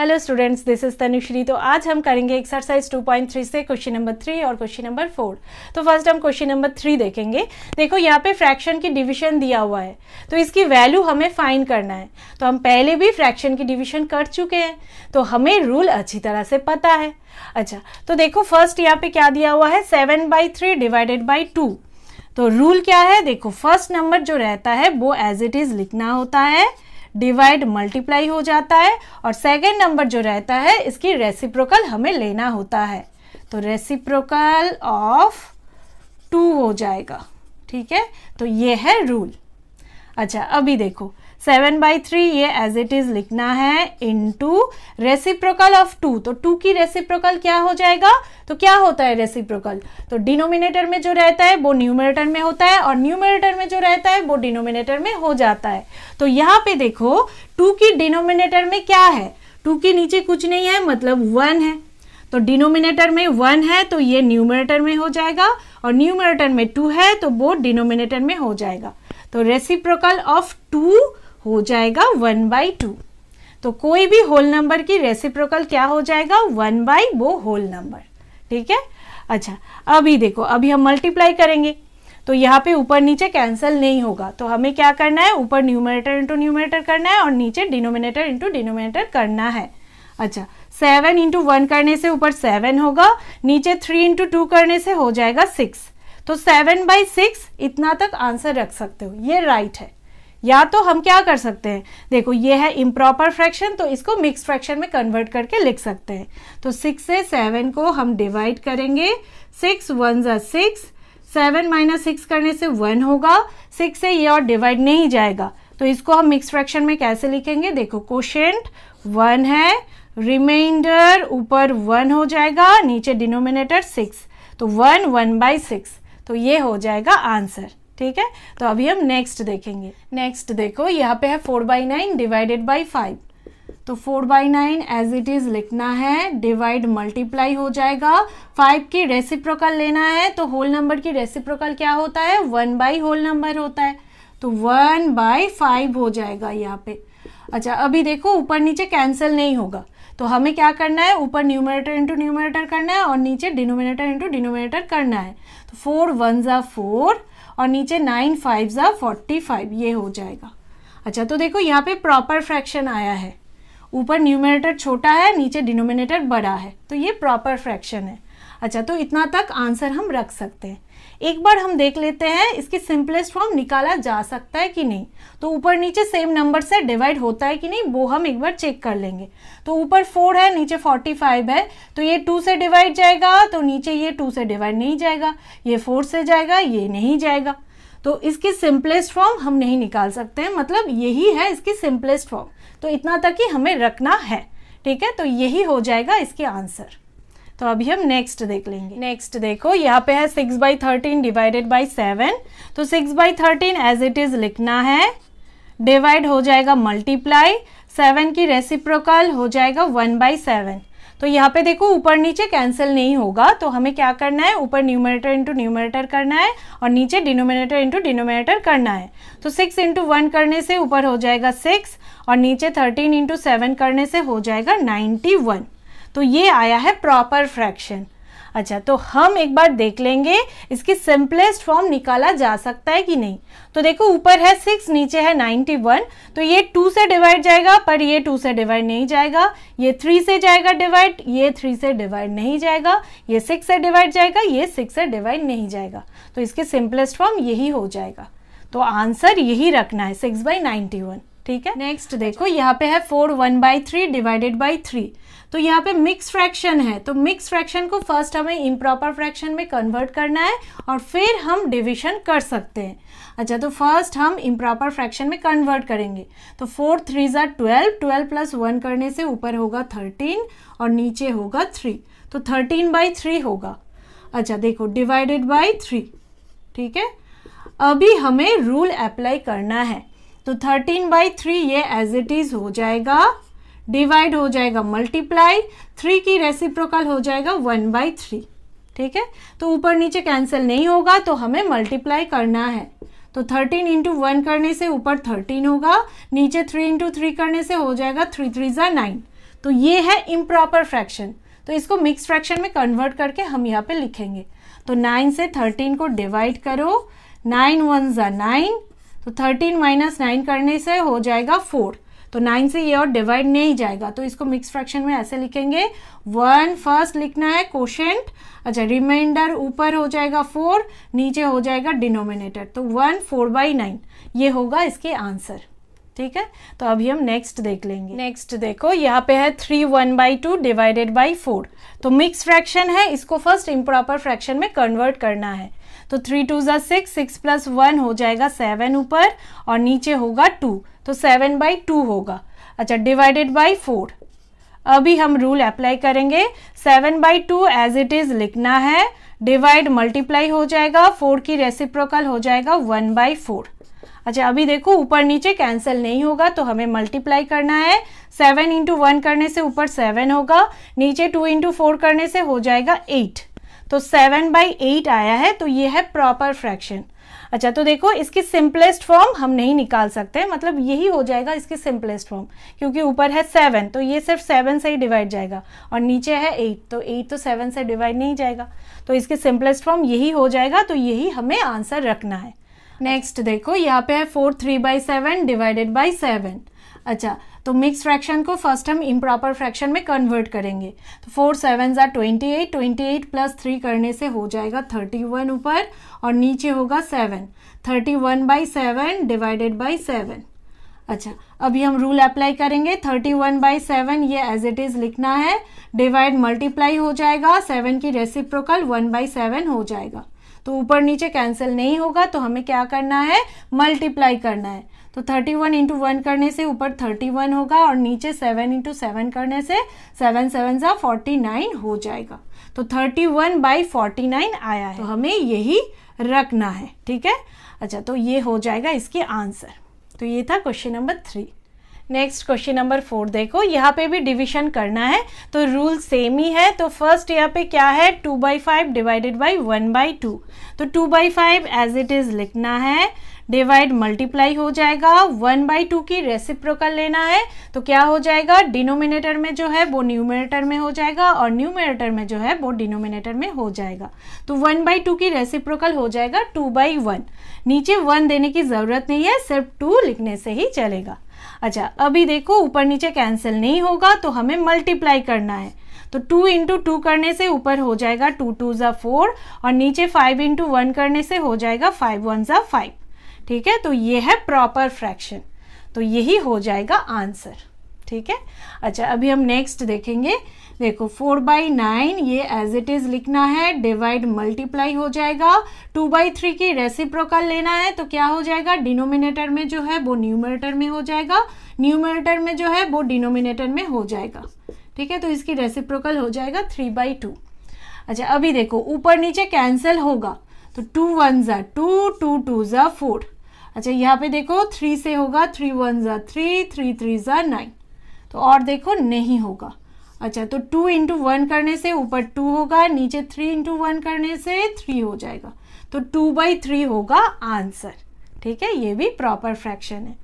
hello students this is Tanushree तो आज हम करेंगे एक्सरसाइज 2.3 से क्वेश्चन नंबर थ्री और क्वेश्चन नंबर फोर तो फर्स्ट हम क्वेश्चन नंबर थ्री देखेंगे देखो यहाँ पे फ्रैक्शन की डिवीजन दिया हुआ है तो इसकी वैल्यू हमें फाइन करना है तो हम पहले भी फ्रैक्शन की डिवीजन कर चुके हैं तो हमें रूल अच्छी तरह से पता है अच्छा तो देखो फर्स्ट यहाँ पे क्या दिया हुआ है seven by three divided by two तो रूल क्या है देखो फर्स्ट नंबर जो रहता है वो एज इट इज़ लिखना होता है डिवाइड मल्टीप्लाई हो जाता है और सेकेंड नंबर जो रहता है इसकी रेसिप्रोकल हमें लेना होता है तो रेसिप्रोकल ऑफ टू हो जाएगा ठीक है तो ये है रूल अच्छा अभी देखो सेवन बाई थ्री ये एज इट इज लिखना है इनटू रेसिप्रोकल ऑफ टू तो टू की रेसिप्रोकल क्या हो जाएगा तो क्या होता है रेसिप्रोकल तो डिनोमिनेटर में जो रहता है वो न्यूमिनेटर में होता है और न्यूमिनेटर में जो रहता है वो डिनोमिनेटर में हो जाता है तो यहाँ पे देखो टू की डिनोमिनेटर में क्या है टू के नीचे कुछ नहीं है मतलब वन है तो डिनोमिनेटर में वन है तो ये न्यूमिनेटर में हो जाएगा और न्यूमिनेटर में टू है तो वो डिनोमिनेटर में हो जाएगा तो रेसिप्रोकल ऑफ टू हो जाएगा वन बाई टू तो कोई भी होल नंबर की रेसिप्रोकल क्या हो जाएगा वन बाई वो होल नंबर ठीक है अच्छा अभी देखो अभी हम मल्टीप्लाई करेंगे तो यहाँ पे ऊपर नीचे कैंसिल नहीं होगा तो हमें क्या करना है ऊपर न्यूमिनेटर इंटू न्यूमिनेटर करना है और नीचे डिनोमिनेटर इंटू डिनोमिनेटर करना है अच्छा सेवन इंटू वन करने से ऊपर सेवन होगा नीचे थ्री इंटू टू करने से हो जाएगा सिक्स तो सेवन बाई सिक्स इतना तक आंसर रख सकते हो ये राइट है या तो हम क्या कर सकते हैं देखो ये है इम्प्रॉपर फ्रैक्शन तो इसको मिक्स फ्रैक्शन में कन्वर्ट करके लिख सकते हैं तो सिक्स से सेवन को हम डिवाइड करेंगे सिक्स वन ज़ा सिक्स सेवन माइनस सिक्स करने से वन होगा सिक्स से ये और डिवाइड नहीं जाएगा तो इसको हम मिक्स फ्रैक्शन में कैसे लिखेंगे देखो कोशेंट वन है रिमाइंडर ऊपर वन हो जाएगा नीचे डिनोमिनेटर सिक्स तो वन वन बाई सिक्स तो ये हो जाएगा आंसर ठीक है तो अभी हम नेक्स्ट देखेंगे नेक्स्ट देखो यहाँ पे है four by nine divided by five तो four by nine as it is लिखना है डिवाइड मल्टीप्लाई हो जाएगा फाइव की रेसिप्रोकल लेना है तो होल नंबर की रेसिप्रोकल क्या होता है वन बाई होल नंबर होता है तो वन बाई फाइव हो जाएगा यहाँ पे अच्छा अभी देखो ऊपर नीचे कैंसिल नहीं होगा तो हमें क्या करना है ऊपर न्यूमिनेटर इंटू न्यूमिनेटर करना है और नीचे डिनोमिनेटर इंटू डिनोमिनेटर करना है तो फोर वन ज़ा फोर और नीचे नाइन फाइव ज़ा फोर्टी फाइव ये हो जाएगा अच्छा तो देखो यहाँ पे प्रॉपर फ्रैक्शन आया है ऊपर न्यूमिनेटर छोटा है नीचे डिनोमिनेटर बड़ा है तो ये प्रॉपर फ्रैक्शन है अच्छा तो इतना तक आंसर हम रख सकते हैं एक बार हम देख लेते हैं इसकी सिंपलेस्ट फॉर्म निकाला जा सकता है कि नहीं तो ऊपर नीचे सेम नंबर से डिवाइड होता है कि नहीं वो हम एक बार चेक कर लेंगे तो ऊपर फोर है नीचे फोर्टी फाइव है तो ये टू से डिवाइड जाएगा तो नीचे ये टू से डिवाइड नहीं जाएगा ये फोर से जाएगा ये नहीं जाएगा तो इसकी सिंपलेस्ट फॉर्म हम नहीं निकाल सकते हैं मतलब यही है इसकी सिंपलेस्ट फॉर्म तो इतना तक ही हमें रखना है ठीक है तो यही हो जाएगा इसके आंसर तो अभी हम नेक्स्ट देख लेंगे नेक्स्ट देखो यहाँ पे है six by thirteen divided by seven तो six by thirteen as it is लिखना है डिवाइड हो जाएगा मल्टीप्लाई सेवन की रेसिप्रोकल हो जाएगा वन बाई सेवन तो यहाँ पे देखो ऊपर नीचे कैंसिल नहीं होगा तो हमें क्या करना है ऊपर न्यूमिनेटर इंटू न्यूमिनेटर करना है और नीचे डिनोमिनेटर इंटू डिनोमिनेटर करना है तो सिक्स इंटू वन करने से ऊपर हो जाएगा सिक्स और नीचे थर्टीन इंटू सेवन करने से हो जाएगा नाइन्टी वन तो ये आया है प्रॉपर फ्रैक्शन अच्छा तो हम एक बार देख लेंगे इसकी सिंपलेस्ट फॉर्म निकाला जा सकता है कि नहीं तो देखो ऊपर है सिक्स नीचे है नाइन्टी वन तो ये टू से डिवाइड जाएगा पर ये टू से डिवाइड नहीं जाएगा ये थ्री से जाएगा डिवाइड ये थ्री से डिवाइड नहीं जाएगा ये सिक्स से डिवाइड जाएगा ये सिक्स से डिवाइड नहीं जाएगा तो इसके सिंपलेस्ट फॉर्म यही हो जाएगा तो आंसर यही रखना है सिक्स बाई नाइन्टी वन ठीक है नेक्स्ट तो देखो यहाँ पे है four one by three divided by three तो यहाँ पे मिक्स फ्रैक्शन है तो मिक्स फ्रैक्शन को फर्स्ट हमें इम्प्रॉपर फ्रैक्शन में कन्वर्ट करना है और फिर हम डिविजन कर सकते हैं अच्छा तो फर्स्ट हम इम्प्रॉपर फ्रैक्शन में कन्वर्ट करेंगे तो फोर थ्री ज़ार ट्वेल्व ट्वेल्व प्लस वन करने से ऊपर होगा थर्टीन और नीचे होगा थ्री तो थर्टीन बाई थ्री होगा अच्छा देखो डिवाइडेड बाई थ्री ठीक है अभी हमें रूल अप्लाई करना है तो थर्टीन बाई थ्री ये एज इट इज़ हो जाएगा डिवाइड हो जाएगा मल्टीप्लाई थ्री की रेसिप्रोकल हो जाएगा वन बाई थ्री ठीक है तो ऊपर नीचे कैंसिल नहीं होगा तो हमें मल्टीप्लाई करना है तो थर्टीन इंटू वन करने से ऊपर थर्टीन होगा नीचे थ्री इंटू थ्री करने से हो जाएगा थ्री थ्री ज़ा नाइन तो ये है इम्प्रॉपर फ्रैक्शन तो इसको मिक्स फ्रैक्शन में कन्वर्ट करके हम यहाँ पे लिखेंगे तो नाइन से थर्टीन को डिवाइड करो नाइन वन ज़ा नाइन तो थर्टीन माइनस नाइन करने से हो जाएगा फोर तो नाइन से ये और डिवाइड नहीं जाएगा तो इसको मिक्स फ्रैक्शन में ऐसे लिखेंगे वन फर्स्ट लिखना है कोशेंट अच्छा रिमाइंडर ऊपर हो जाएगा फोर नीचे हो जाएगा डिनोमिनेटर तो वन फोर बाई नाइन ये होगा इसके आंसर ठीक है तो अभी हम नेक्स्ट देख लेंगे नेक्स्ट देखो यहाँ पे है three one by two divided by four तो मिक्स फ्रैक्शन है इसको फर्स्ट इम्प्रॉपर फ्रैक्शन में कन्वर्ट करना है तो थ्री टू जिक्स सिक्स प्लस वन हो जाएगा सेवन ऊपर और नीचे होगा टू तो सेवन बाई टू होगा अच्छा डिवाइडेड बाई फोर अभी हम रूल अप्लाई करेंगे seven by two as it is लिखना है डिवाइड मल्टीप्लाई हो जाएगा फोर की रेसिप्रोकल हो जाएगा वन बाई फोर अच्छा अभी देखो ऊपर नीचे कैंसिल नहीं होगा तो हमें मल्टीप्लाई करना है सेवन इंटू वन करने से ऊपर सेवन होगा नीचे टू इंटू फोर करने से हो जाएगा एट तो सेवन बाई एट आया है तो ये है प्रॉपर फ्रैक्शन अच्छा तो देखो इसकी सिंपलेस्ट फॉर्म हम नहीं निकाल सकते मतलब यही हो जाएगा इसकी सिंपलेस्ट फॉर्म क्योंकि ऊपर है सेवन तो ये सिर्फ सेवन से ही डिवाइड जाएगा और नीचे है एट तो एट तो सेवन से डिवाइड नहीं जाएगा तो इसकी सिंपलेस्ट फॉर्म यही हो जाएगा तो यही हमें आंसर रखना है नेक्स्ट देखो यहाँ पे है four three by seven divided by seven अच्छा तो मिक्स फ्रैक्शन को फर्स्ट हम इम्प्रॉपर फ्रैक्शन में कन्वर्ट करेंगे तो फोर सेवन जार twenty eight twenty eight plus three करने से हो जाएगा थर्टी वन ऊपर और नीचे होगा seven thirty one by seven divided by seven अच्छा अभी हम रूल अप्लाई करेंगे थर्टी वन बाई सेवन ये एज इट इज़ लिखना है डिवाइड मल्टीप्लाई हो जाएगा सेवन की रेसिप्रोकल वन बाई सेवन हो जाएगा तो ऊपर नीचे कैंसिल नहीं होगा तो हमें क्या करना है मल्टीप्लाई करना है तो थर्टी वन इंटू वन करने से ऊपर थर्टी वन होगा और नीचे सेवन इंटू सेवन करने से सेवन सेवन सा फोर्टी नाइन हो जाएगा तो thirty one by forty nine आया है तो हमें यही रखना है ठीक है अच्छा तो ये हो जाएगा इसके आंसर तो ये था question number three next question number four देखो यहाँ पे भी डिवीजन करना है तो रूल सेम ही है तो फर्स्ट यहाँ पे क्या है two by five divided by one by two तो two by five as it is लिखना है डिवाइड मल्टीप्लाई हो जाएगा वन बाई टू की रेसिप्रोकल लेना है तो क्या हो जाएगा डिनोमिनेटर में जो है वो न्यूमिनेटर में हो जाएगा और न्यूमिनेटर में जो है वो डिनोमिनेटर में हो जाएगा तो वन बाई टू की रेसिप्रोकल हो जाएगा टू बाई वन नीचे वन देने की ज़रूरत नहीं है सिर्फ टू लिखने से ही चलेगा अच्छा अभी देखो ऊपर नीचे कैंसिल नहीं होगा तो हमें मल्टीप्लाई करना है तो टू इंटू टू करने से ऊपर हो जाएगा टू टू ज़ा फोर और नीचे फाइव इंटू वन करने से हो जाएगा फाइव वन ज़ा फाइव ठीक है तो ये है प्रॉपर फ्रैक्शन तो यही हो जाएगा आंसर ठीक है अच्छा अभी हम नेक्स्ट देखेंगे देखो फोर बाई नाइन ये एज इट इज़ लिखना है डिवाइड मल्टीप्लाई हो जाएगा टू बाई थ्री की रेसिप्रोकल लेना है तो क्या हो जाएगा डिनोमिनेटर में जो है वो न्यूमिनेटर में हो जाएगा न्यूमिनेटर में जो है वो डिनोमिनेटर में हो जाएगा ठीक है तो इसकी रेसिप्रोकल हो जाएगा थ्री बाई टू अच्छा अभी देखो ऊपर नीचे कैंसिल होगा तो टू वन ज़ा टू टू टू ज़ा फोर अच्छा यहाँ पे देखो थ्री से होगा थ्री वन ज़ा थ्री थ्री थ्री ज़ा नाइन तो और देखो नहीं होगा अच्छा तो टू इंटू वन करने से ऊपर टू होगा नीचे थ्री इंटू वन करने से थ्री हो जाएगा तो टू बाई थ्री होगा आंसर ठीक है ये भी प्रॉपर फ्रैक्शन है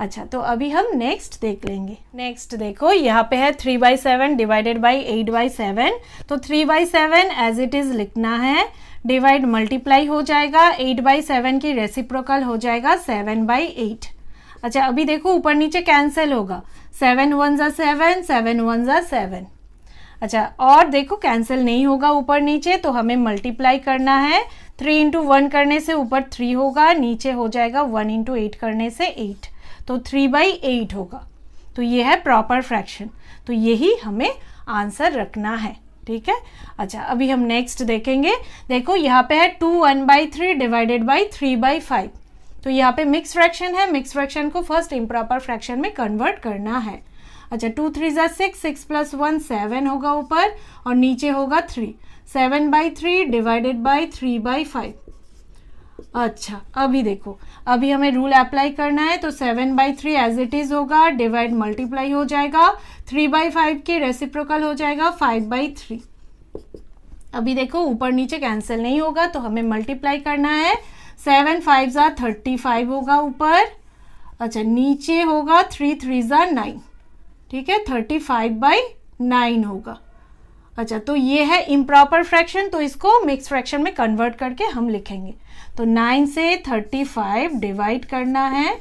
अच्छा तो अभी हम नेक्स्ट देख लेंगे नेक्स्ट देखो यहाँ पे है three by seven divided by eight by seven तो three by seven as it is लिखना है डिवाइड मल्टीप्लाई हो जाएगा एट बाई सेवन की रेसिप्रोकल हो जाएगा सेवन बाई एट अच्छा अभी देखो ऊपर नीचे कैंसिल होगा सेवन वन ज़ा सेवन सेवन वन ज़ा सेवन अच्छा और देखो कैंसिल नहीं होगा ऊपर नीचे तो हमें मल्टीप्लाई करना है थ्री इंटू वन करने से ऊपर थ्री होगा नीचे हो जाएगा वन इंटू एट करने से एट तो थ्री बाई एट होगा तो ये है प्रॉपर फ्रैक्शन तो यही हमें आंसर रखना है ठीक है अच्छा अभी हम नेक्स्ट देखेंगे देखो यहाँ पे है two one by three divided by three by five तो यहाँ पे मिक्स फ्रैक्शन है मिक्स फ्रैक्शन को फर्स्ट इम्प्रॉपर फ्रैक्शन में कन्वर्ट करना है अच्छा टू थ्री ज़ा six six plus one seven होगा ऊपर और नीचे होगा three seven by three divided by three by five अच्छा अभी देखो अभी हमें रूल अप्लाई करना है तो seven by three as it is होगा डिवाइड मल्टीप्लाई हो जाएगा थ्री बाई फाइव के रेसिप्रोकल हो जाएगा फाइव बाई थ्री अभी देखो ऊपर नीचे कैंसिल नहीं होगा तो हमें मल्टीप्लाई करना है सेवन फाइव ज़ा थर्टी फाइव होगा ऊपर अच्छा नीचे होगा थ्री थ्री ज़ा नाइन ठीक है थर्टी फाइव बाई नाइन होगा अच्छा तो ये है इम्प्रॉपर फ्रैक्शन तो इसको मिक्स फ्रैक्शन में कन्वर्ट करके हम लिखेंगे तो नाइन से थर्टी फाइव डिवाइड करना है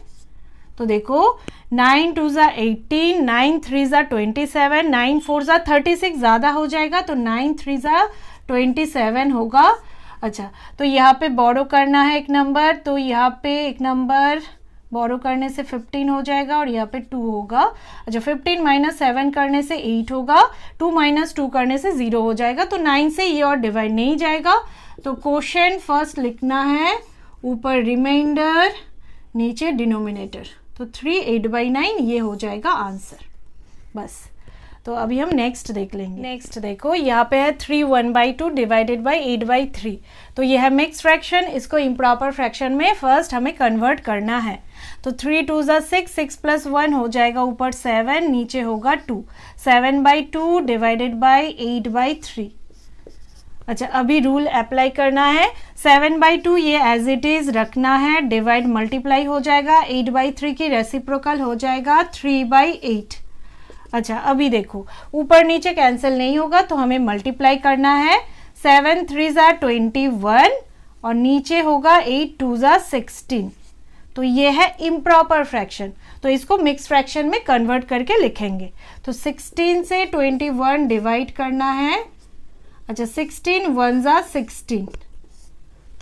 तो देखो नाइन टू ज़ा एटीन नाइन थ्री ज़ा ट्वेंटी सेवन नाइन फोर ज़ा थर्टी सिक्स ज़्यादा हो जाएगा तो नाइन थ्री ज़ा ट्वेंटी सेवन होगा अच्छा तो यहाँ पे बोरो करना है एक नंबर तो यहाँ पे एक नंबर बोरो करने से 15 हो जाएगा और यहाँ पे 2 होगा अच्छा 15 माइनस सेवन करने से 8 होगा 2 माइनस टू करने से 0 हो जाएगा तो 9 से ये और डिवाइड नहीं जाएगा तो क्वेश्चन फर्स्ट लिखना है ऊपर रिमाइंडर नीचे डिनोमिनेटर तो थ्री एट बाई नाइन ये हो जाएगा आंसर बस तो अभी हम नेक्स्ट देख लेंगे नेक्स्ट देखो यहाँ पे है three one by two divided by eight by three तो यह है मिक्स फ्रैक्शन इसको इम्प्रॉपर फ्रैक्शन में फर्स्ट हमें कन्वर्ट करना है तो थ्री टू जो सिक्स सिक्स प्लस वन हो जाएगा ऊपर सेवन नीचे होगा two seven by two divided by eight by three अच्छा अभी रूल अप्लाई करना है सेवन बाई टू ये एज इट इज़ रखना है डिवाइड मल्टीप्लाई हो जाएगा एट बाई थ्री की रेसिप्रोकल हो जाएगा थ्री बाई एट अच्छा अभी देखो ऊपर नीचे कैंसिल नहीं होगा तो हमें मल्टीप्लाई करना है सेवन थ्री ज़ा ट्वेंटी वन और नीचे होगा एट टू ज़ा सिक्सटीन तो ये है इम्प्रॉपर फ्रैक्शन तो इसको मिक्स फ्रैक्शन में कन्वर्ट करके लिखेंगे तो 16 से 21 डिवाइड करना है अच्छा 16 वन ज़ा सिक्सटीन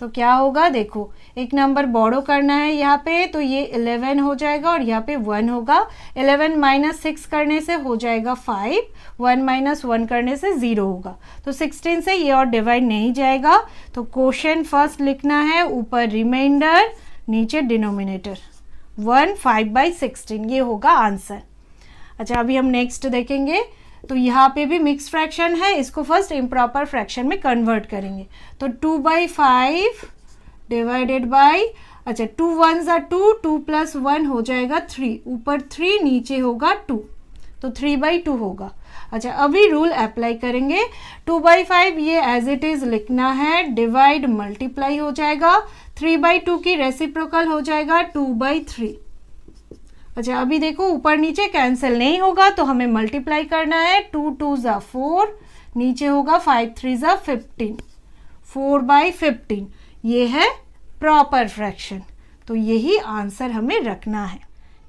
तो क्या होगा देखो एक नंबर बोरो करना है यहाँ पे तो ये इलेवन हो जाएगा और यहाँ पे वन होगा इलेवन माइनस सिक्स करने से हो जाएगा फाइव वन माइनस वन करने से ज़ीरो होगा तो सिक्सटीन से ये और डिवाइड नहीं जाएगा तो क्वेश्चन फर्स्ट लिखना है ऊपर रिमाइंडर नीचे denominator one five by sixteen ये होगा आंसर अच्छा अभी हम नेक्स्ट देखेंगे तो यहाँ पे भी मिक्स फ्रैक्शन है इसको फर्स्ट इम्प्रॉपर फ्रैक्शन में कन्वर्ट करेंगे तो two by five divided by अच्छा टू वन ज़ा टू टू प्लस वन हो जाएगा थ्री ऊपर थ्री नीचे होगा टू तो थ्री बाई टू होगा अच्छा अभी रूल अप्लाई करेंगे टू बाई फाइव ये एज इट इज लिखना है डिवाइड मल्टीप्लाई हो जाएगा थ्री बाई टू की रेसिप्रोकल हो जाएगा टू बाई थ्री अच्छा अभी देखो ऊपर नीचे कैंसिल नहीं होगा तो हमें मल्टीप्लाई करना है टू टू ज़ा फोर नीचे होगा फाइव थ्री ज़ा फिफ्टीन फोर बाई फिफ्टीन ये है प्रॉपर फ्रैक्शन तो यही आंसर हमें रखना है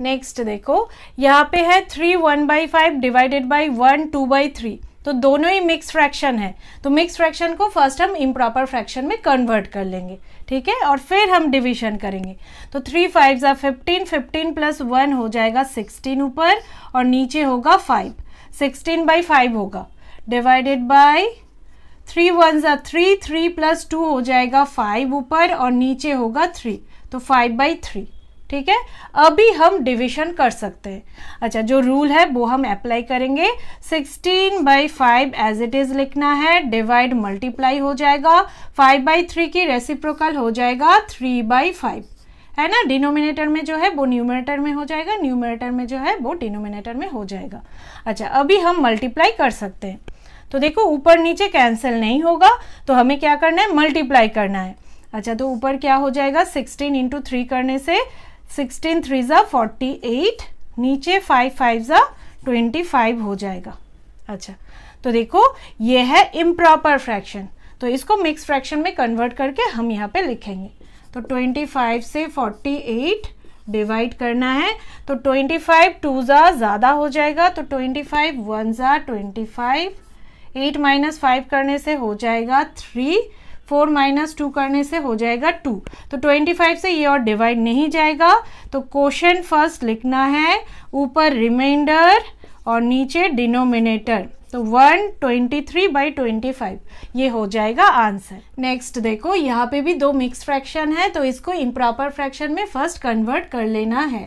नेक्स्ट देखो यहाँ पे है three one by five divided by one two by three तो दोनों ही मिक्स फ्रैक्शन है तो मिक्स फ्रैक्शन को फर्स्ट हम इम्प्रॉपर फ्रैक्शन में कन्वर्ट कर लेंगे ठीक है और फिर हम डिवीजन करेंगे तो थ्री फाइव ज़ा फिफ्टीन फिफ्टीन प्लस वन हो जाएगा सिक्सटीन ऊपर और नीचे होगा फाइव सिक्सटीन बाई फाइव होगा डिवाइडेड बाई थ्री वन ज़ा थ्री थ्री प्लस टू हो जाएगा फाइव ऊपर और नीचे होगा थ्री तो फाइव बाई थ्री ठीक है अभी हम डिवीजन कर सकते हैं अच्छा जो रूल है वो हम अप्लाई करेंगे sixteen by five as it is लिखना है डिवाइड मल्टीप्लाई हो जाएगा फाइव बाई थ्री की रेसिप्रोकल हो जाएगा थ्री बाई फाइव है ना डिनोमिनेटर में जो है वो न्यूमिनेटर में हो जाएगा न्यूमिनेटर में जो है वो डिनोमिनेटर में हो जाएगा अच्छा अभी हम मल्टीप्लाई कर सकते हैं तो देखो ऊपर नीचे कैंसिल नहीं होगा तो हमें क्या करना है मल्टीप्लाई करना है अच्छा तो ऊपर क्या हो जाएगा सिक्सटीन इंटू थ्री करने से सिक्सटीन थ्री ज़ा फोर्टी एट नीचे फाइव फाइव ज़ा ट्वेंटी फाइव हो जाएगा अच्छा तो देखो ये है इम्प्रॉपर फ्रैक्शन तो इसको मिक्स फ्रैक्शन में कन्वर्ट करके हम यहाँ पे लिखेंगे तो 25 से 48 डिवाइड करना है तो 25 फाइव टू ज़ा ज़्यादा हो जाएगा तो 25 फाइव वन ज़ा twenty five eight minus five करने से हो जाएगा थ्री फोर माइनस टू करने से हो जाएगा टू तो ट्वेंटी फाइव से ये और डिवाइड नहीं जाएगा तो क्वेश्चन फर्स्ट लिखना है ऊपर रिमाइंडर और नीचे डिनोमिनेटर तो one twenty three by twenty five ये हो जाएगा आंसर नेक्स्ट देखो यहाँ पे भी दो मिक्स फ्रैक्शन है तो इसको इम्प्रॉपर फ्रैक्शन में फर्स्ट कन्वर्ट कर लेना है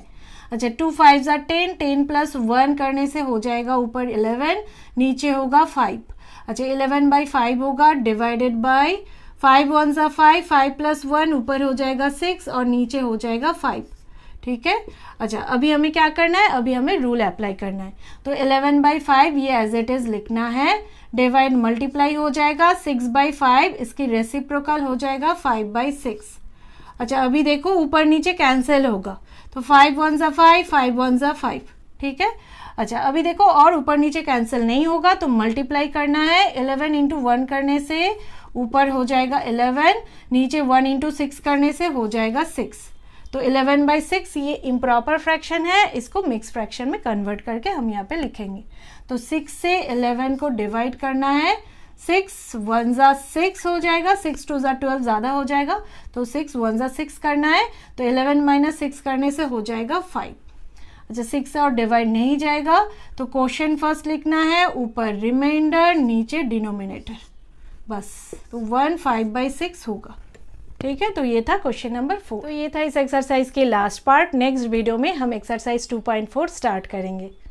अच्छा टू फाइव ज़ा टेन टेन प्लस वन करने से हो जाएगा ऊपर इलेवन नीचे होगा फाइव अच्छा इलेवन बाई फाइव होगा डिवाइडेड बाई फाइव वन सा फाइव फाइव प्लस वन ऊपर हो जाएगा सिक्स और नीचे हो जाएगा फाइव ठीक है अच्छा अभी हमें क्या करना है अभी हमें रूल अप्लाई करना है तो इलेवन बाई फाइव ये एज इट इज़ लिखना है डिवाइड मल्टीप्लाई हो जाएगा सिक्स बाई फाइव इसकी रेसिप्रोकल हो जाएगा फाइव बाई सिक्स अच्छा अभी देखो ऊपर नीचे कैंसिल होगा तो फाइव वन सा फाइव फाइव वन सा फाइव ठीक है अच्छा अभी देखो और ऊपर नीचे कैंसिल नहीं होगा तो मल्टीप्लाई करना है इलेवन इंटू वन करने से ऊपर हो जाएगा इलेवन नीचे वन इंटू सिक्स करने से हो जाएगा सिक्स तो इलेवन बाई सिक्स ये इम्प्रॉपर फ्रैक्शन है इसको मिक्स फ्रैक्शन में कन्वर्ट करके हम यहाँ पे लिखेंगे तो सिक्स से इलेवन को डिवाइड करना है सिक्स वन ज़ा सिक्स हो जाएगा सिक्स टू ज़ा ट्वेल्व ज़्यादा हो जाएगा तो सिक्स वन ज़ा सिक्स करना है तो इलेवन माइनस सिक्स करने से हो जाएगा फाइव अच्छा सिक्स और डिवाइड नहीं जाएगा तो क्वेश्चन फर्स्ट लिखना है ऊपर रिमाइंडर नीचे डिनोमिनेटर बस तो वन फाइव बाई सिक्स होगा ठीक है तो ये था क्वेश्चन नंबर फोर तो ये था इस एक्सरसाइज के लास्ट पार्ट नेक्स्ट वीडियो में हम exercise two point four start करेंगे